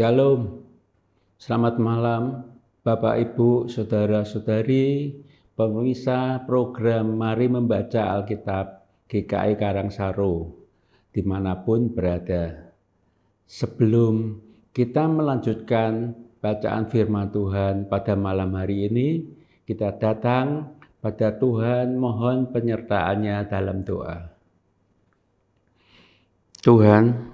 Shalom. Selamat malam Bapak Ibu, saudara-saudari, pemirsa program Mari Membaca Alkitab GKI Karangsaro dimanapun berada. Sebelum kita melanjutkan bacaan firman Tuhan pada malam hari ini, kita datang pada Tuhan mohon penyertaannya dalam doa. Tuhan,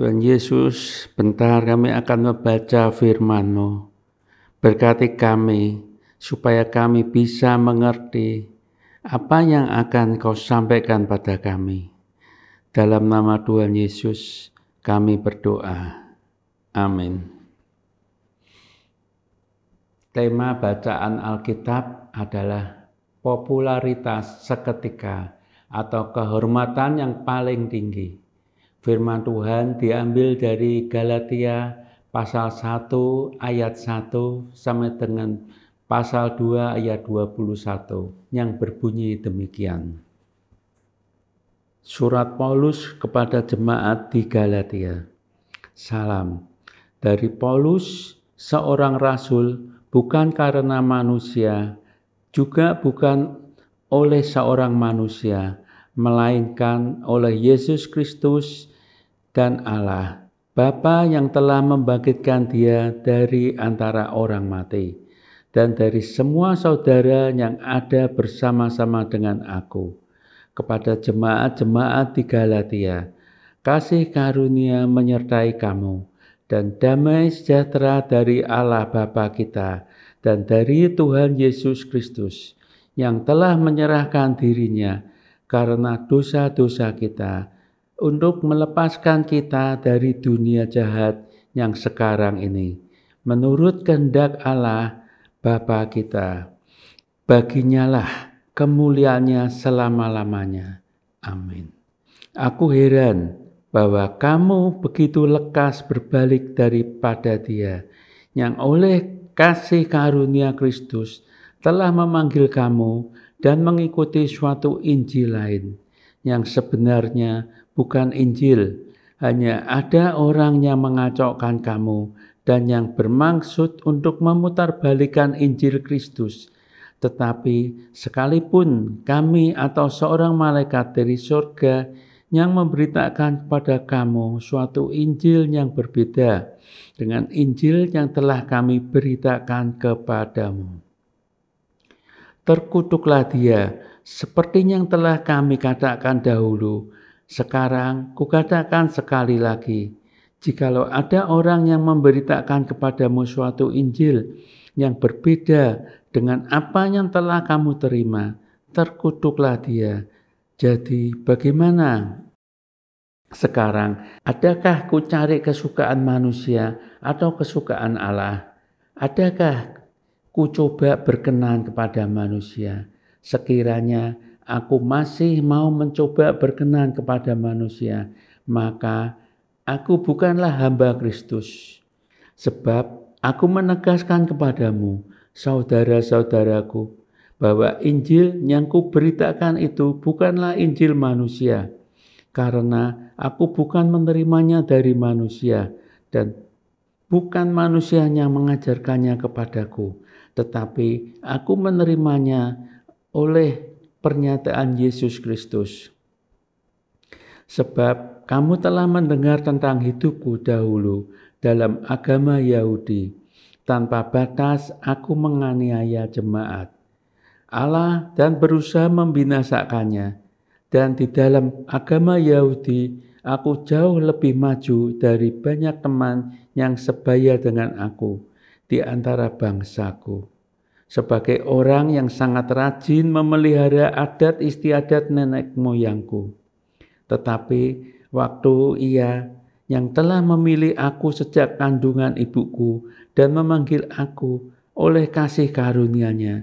Tuhan Yesus, bentar kami akan membaca firman-Mu. Berkati kami, supaya kami bisa mengerti apa yang akan kau sampaikan pada kami. Dalam nama Tuhan Yesus, kami berdoa. Amin. Tema bacaan Alkitab adalah popularitas seketika atau kehormatan yang paling tinggi. Firman Tuhan diambil dari Galatia pasal 1 ayat 1 sampai dengan pasal 2 ayat 21 yang berbunyi demikian. Surat Paulus kepada jemaat di Galatia. Salam dari Paulus, seorang rasul, bukan karena manusia, juga bukan oleh seorang manusia, melainkan oleh Yesus Kristus dan Allah, Bapa yang telah membangkitkan dia dari antara orang mati, dan dari semua saudara yang ada bersama-sama dengan aku. Kepada jemaat-jemaat di Galatia, kasih karunia menyertai kamu, dan damai sejahtera dari Allah Bapa kita, dan dari Tuhan Yesus Kristus, yang telah menyerahkan dirinya karena dosa-dosa kita untuk melepaskan kita dari dunia jahat yang sekarang ini. Menurut kehendak Allah Bapa kita, baginyalah kemuliaannya selama-lamanya. Amin. Aku heran bahwa kamu begitu lekas berbalik daripada dia yang oleh kasih karunia Kristus telah memanggil kamu dan mengikuti suatu Injil lain yang sebenarnya bukan Injil, hanya ada orang yang mengacaukan kamu dan yang bermaksud untuk memutarbalikan Injil Kristus. Tetapi sekalipun kami atau seorang malaikat dari surga yang memberitakan kepada kamu suatu Injil yang berbeda dengan Injil yang telah kami beritakan kepadamu terkutuklah dia, seperti yang telah kami katakan dahulu. Sekarang kukatakan sekali lagi, jikalau ada orang yang memberitakan kepadamu suatu Injil yang berbeda dengan apa yang telah kamu terima, terkutuklah dia. Jadi bagaimana? Sekarang, adakah ku cari kesukaan manusia atau kesukaan Allah? Adakah ku coba berkenan kepada manusia. Sekiranya aku masih mau mencoba berkenan kepada manusia, maka aku bukanlah hamba Kristus. Sebab aku menegaskan kepadamu, saudara-saudaraku, bahwa Injil yang kuberitakan itu bukanlah Injil manusia, karena aku bukan menerimanya dari manusia dan bukan manusianya mengajarkannya kepadaku, tetapi aku menerimanya oleh pernyataan Yesus Kristus. Sebab kamu telah mendengar tentang hidupku dahulu dalam agama Yahudi. Tanpa batas aku menganiaya jemaat. Allah dan berusaha membinasakannya. Dan di dalam agama Yahudi Aku jauh lebih maju dari banyak teman yang sebaya dengan aku di antara bangsaku. Sebagai orang yang sangat rajin memelihara adat istiadat nenek moyangku. Tetapi waktu ia yang telah memilih aku sejak kandungan ibuku dan memanggil aku oleh kasih karunia-Nya,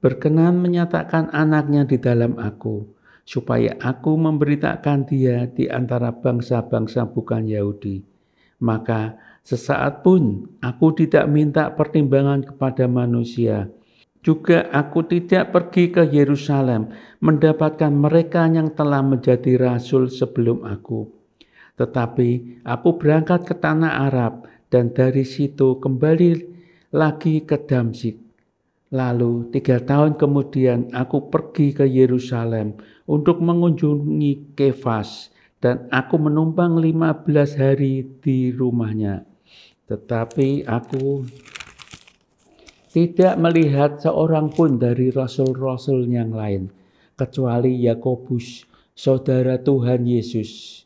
berkenan menyatakan anaknya di dalam aku supaya aku memberitakan dia di antara bangsa-bangsa bukan Yahudi. Maka sesaat pun aku tidak minta pertimbangan kepada manusia. Juga aku tidak pergi ke Yerusalem mendapatkan mereka yang telah menjadi rasul sebelum aku. Tetapi aku berangkat ke tanah Arab dan dari situ kembali lagi ke Damsik Lalu tiga tahun kemudian aku pergi ke Yerusalem untuk mengunjungi Kefas dan aku menumpang lima belas hari di rumahnya. Tetapi aku tidak melihat seorang pun dari rasul-rasul yang lain kecuali Yakobus, saudara Tuhan Yesus.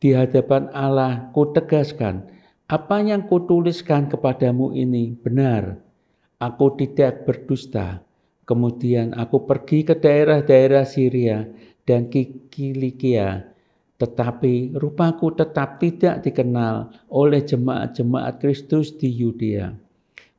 Di hadapan Allah ku tegaskan, apa yang tuliskan kepadamu ini benar Aku tidak berdusta. Kemudian aku pergi ke daerah-daerah Syria dan Kilikia, tetapi rupaku tetap tidak dikenal oleh jemaat-jemaat Kristus di Yudea.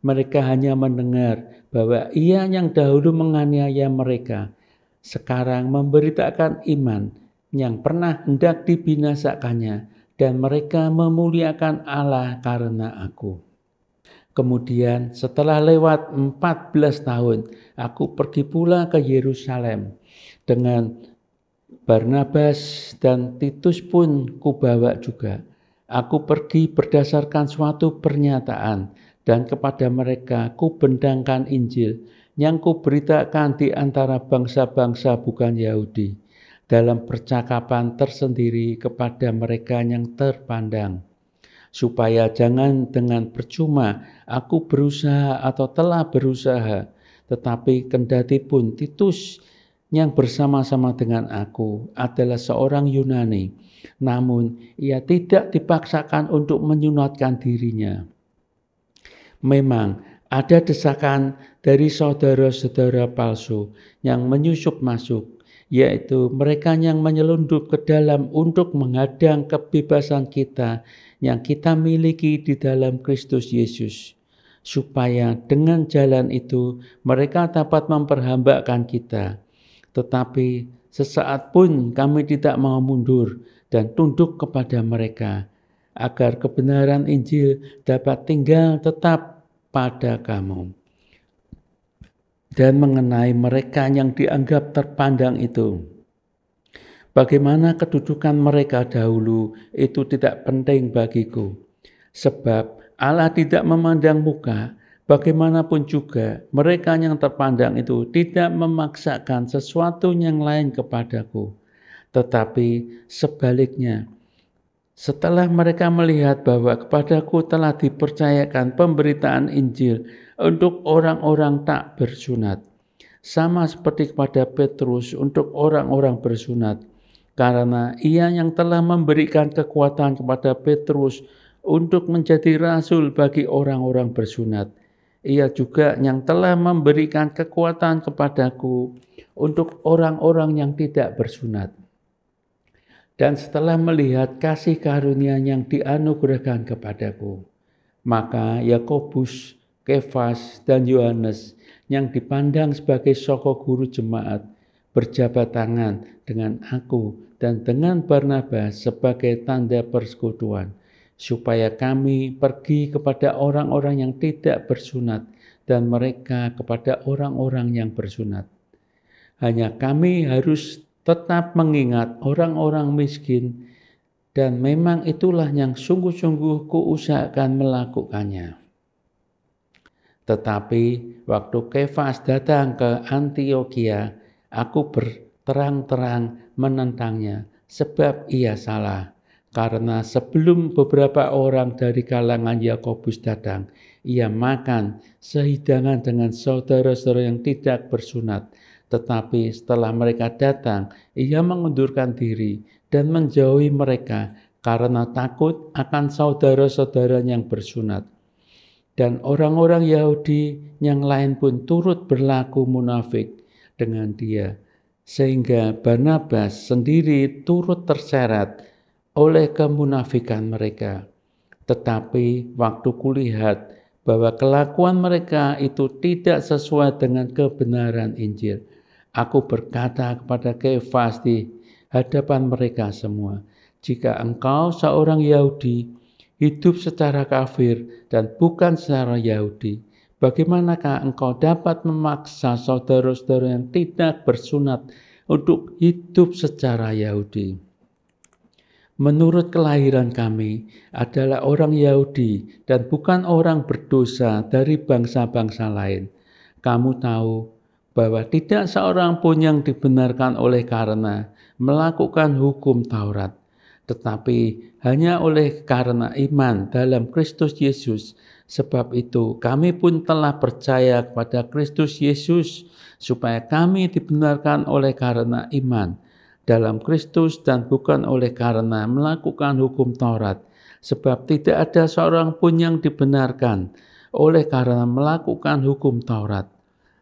Mereka hanya mendengar bahwa ia yang dahulu menganiaya mereka, sekarang memberitakan iman yang pernah hendak dibinasakannya, dan mereka memuliakan Allah karena aku. Kemudian setelah lewat 14 tahun, aku pergi pula ke Yerusalem dengan Barnabas dan Titus pun kubawa juga. Aku pergi berdasarkan suatu pernyataan dan kepada mereka kubendangkan Injil yang kuberitakan di antara bangsa-bangsa bukan Yahudi dalam percakapan tersendiri kepada mereka yang terpandang supaya jangan dengan percuma aku berusaha atau telah berusaha, tetapi kendati pun Titus yang bersama-sama dengan aku adalah seorang Yunani, namun ia tidak dipaksakan untuk menyunatkan dirinya. Memang ada desakan dari saudara-saudara palsu yang menyusup masuk, yaitu mereka yang menyelundup ke dalam untuk menghadang kebebasan kita yang kita miliki di dalam Kristus Yesus, supaya dengan jalan itu mereka dapat memperhambakan kita. Tetapi sesaat pun kami tidak mau mundur dan tunduk kepada mereka, agar kebenaran Injil dapat tinggal tetap pada kamu dan mengenai mereka yang dianggap terpandang itu. Bagaimana kedudukan mereka dahulu itu tidak penting bagiku, sebab Allah tidak memandang muka, bagaimanapun juga mereka yang terpandang itu tidak memaksakan sesuatu yang lain kepadaku. Tetapi sebaliknya, setelah mereka melihat bahwa kepadaku telah dipercayakan pemberitaan Injil untuk orang-orang tak bersunat. Sama seperti kepada Petrus untuk orang-orang bersunat. Karena ia yang telah memberikan kekuatan kepada Petrus untuk menjadi rasul bagi orang-orang bersunat. Ia juga yang telah memberikan kekuatan kepadaku untuk orang-orang yang tidak bersunat. Dan setelah melihat kasih karunia yang dianugerahkan kepadaku, maka Yakobus Kefas, dan Yohanes yang dipandang sebagai soko guru jemaat berjabat tangan dengan aku dan dengan Barnabas sebagai tanda persekutuan, supaya kami pergi kepada orang-orang yang tidak bersunat dan mereka kepada orang-orang yang bersunat. Hanya kami harus tetap mengingat orang-orang miskin dan memang itulah yang sungguh-sungguh kuusahakan melakukannya. Tetapi waktu Kefas datang ke Antioquia, aku berterang-terang menentangnya sebab ia salah. Karena sebelum beberapa orang dari kalangan Yakobus datang, ia makan sehidangan dengan saudara-saudara yang tidak bersunat. Tetapi setelah mereka datang, ia mengundurkan diri dan menjauhi mereka karena takut akan saudara saudara yang bersunat dan orang-orang Yahudi yang lain pun turut berlaku munafik dengan dia sehingga Barnabas sendiri turut terseret oleh kemunafikan mereka. Tetapi waktu kulihat bahwa kelakuan mereka itu tidak sesuai dengan kebenaran Injil, aku berkata kepada Kefas di hadapan mereka semua, jika engkau seorang Yahudi, hidup secara kafir dan bukan secara Yahudi, bagaimanakah engkau dapat memaksa saudara-saudara yang tidak bersunat untuk hidup secara Yahudi? Menurut kelahiran kami adalah orang Yahudi dan bukan orang berdosa dari bangsa-bangsa lain. Kamu tahu bahwa tidak seorang pun yang dibenarkan oleh karena melakukan hukum Taurat tetapi hanya oleh karena iman dalam Kristus Yesus. Sebab itu, kami pun telah percaya kepada Kristus Yesus, supaya kami dibenarkan oleh karena iman dalam Kristus dan bukan oleh karena melakukan hukum Taurat. Sebab tidak ada seorang pun yang dibenarkan oleh karena melakukan hukum Taurat.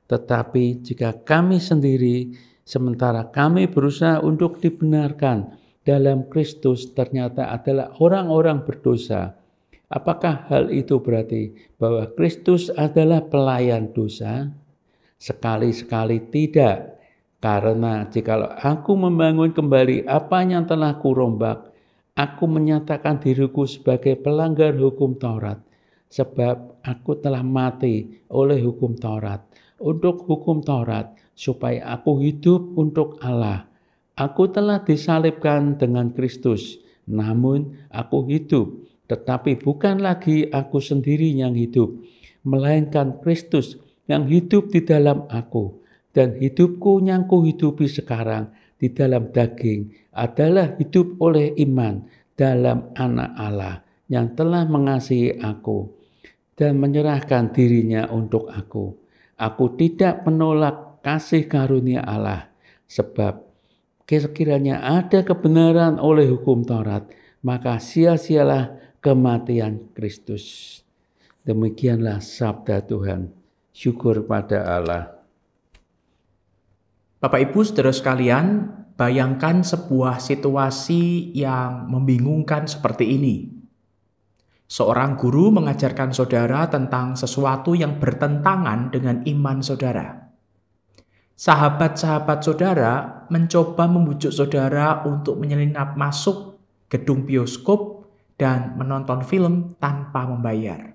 Tetapi jika kami sendiri, sementara kami berusaha untuk dibenarkan, dalam Kristus ternyata adalah orang-orang berdosa. Apakah hal itu berarti bahwa Kristus adalah pelayan dosa? Sekali-sekali tidak. Karena jikalau aku membangun kembali apa yang telah kurombak, aku menyatakan diriku sebagai pelanggar hukum Taurat, sebab aku telah mati oleh hukum Taurat, untuk hukum Taurat, supaya aku hidup untuk Allah Aku telah disalibkan dengan Kristus, namun aku hidup, tetapi bukan lagi aku sendiri yang hidup, melainkan Kristus yang hidup di dalam aku, dan hidupku yang kuhidupi sekarang di dalam daging adalah hidup oleh iman dalam anak Allah yang telah mengasihi aku dan menyerahkan dirinya untuk aku. Aku tidak menolak kasih karunia Allah, sebab Sekiranya ada kebenaran oleh hukum Taurat, maka sia-sialah kematian Kristus. Demikianlah sabda Tuhan. Syukur pada Allah. Bapak Ibu saudara sekalian, bayangkan sebuah situasi yang membingungkan seperti ini. Seorang guru mengajarkan saudara tentang sesuatu yang bertentangan dengan iman saudara. Sahabat-sahabat saudara mencoba membujuk saudara untuk menyelinap masuk gedung bioskop dan menonton film tanpa membayar.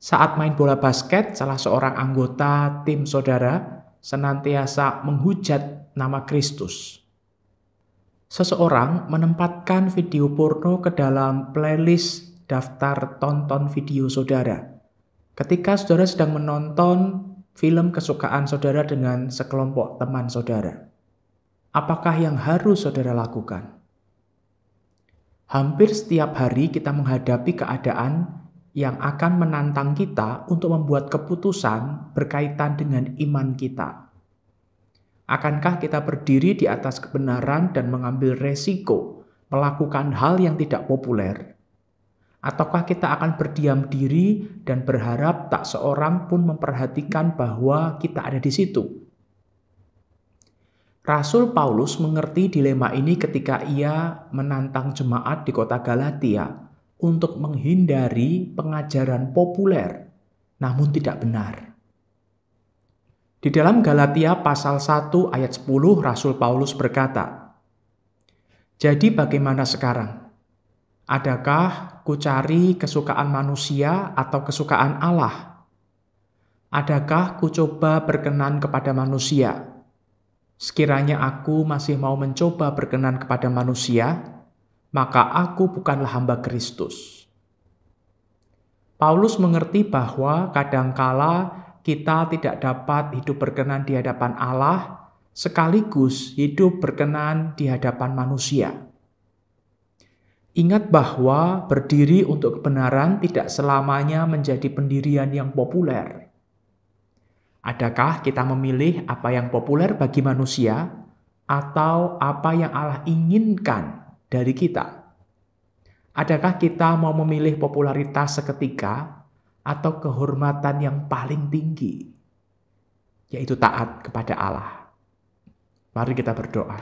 Saat main bola basket, salah seorang anggota tim saudara senantiasa menghujat nama Kristus. Seseorang menempatkan video porno ke dalam playlist daftar tonton video saudara. Ketika saudara sedang menonton film kesukaan saudara dengan sekelompok teman saudara apakah yang harus saudara lakukan? Hampir setiap hari kita menghadapi keadaan yang akan menantang kita untuk membuat keputusan berkaitan dengan iman kita. Akankah kita berdiri di atas kebenaran dan mengambil resiko melakukan hal yang tidak populer? Ataukah kita akan berdiam diri dan berharap tak seorang pun memperhatikan bahwa kita ada di situ? Rasul Paulus mengerti dilema ini ketika ia menantang jemaat di kota Galatia untuk menghindari pengajaran populer, namun tidak benar. Di dalam Galatia pasal 1 ayat 10 Rasul Paulus berkata, Jadi bagaimana sekarang? Adakah ku cari kesukaan manusia atau kesukaan Allah? Adakah ku coba berkenan kepada manusia?' Sekiranya aku masih mau mencoba berkenan kepada manusia, maka aku bukanlah hamba Kristus. Paulus mengerti bahwa kadangkala kita tidak dapat hidup berkenan di hadapan Allah, sekaligus hidup berkenan di hadapan manusia. Ingat bahwa berdiri untuk kebenaran tidak selamanya menjadi pendirian yang populer. Adakah kita memilih apa yang populer bagi manusia atau apa yang Allah inginkan dari kita? Adakah kita mau memilih popularitas seketika atau kehormatan yang paling tinggi, yaitu taat kepada Allah? Mari kita berdoa.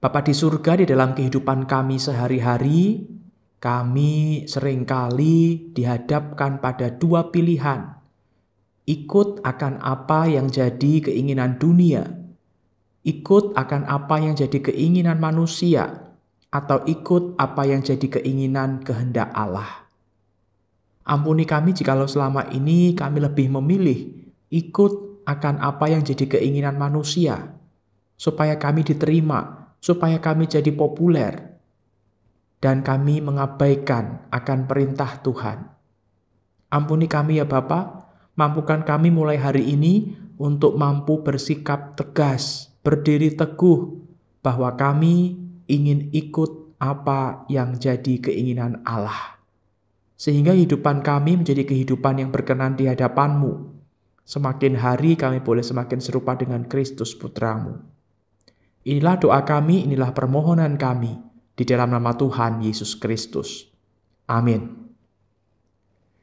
Bapak di surga di dalam kehidupan kami sehari-hari, kami seringkali dihadapkan pada dua pilihan – ikut akan apa yang jadi keinginan dunia, ikut akan apa yang jadi keinginan manusia, atau ikut apa yang jadi keinginan kehendak Allah. Ampuni kami jikalau selama ini kami lebih memilih ikut akan apa yang jadi keinginan manusia, supaya kami diterima, supaya kami jadi populer, dan kami mengabaikan akan perintah Tuhan. Ampuni kami ya Bapak, Mampukan kami mulai hari ini untuk mampu bersikap tegas, berdiri teguh bahwa kami ingin ikut apa yang jadi keinginan Allah. Sehingga kehidupan kami menjadi kehidupan yang berkenan di hadapanmu. Semakin hari kami boleh semakin serupa dengan Kristus Putramu. Inilah doa kami, inilah permohonan kami. Di dalam nama Tuhan Yesus Kristus. Amin.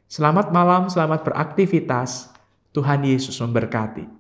Selamat malam, selamat beraktivitas. Tuhan Yesus memberkati.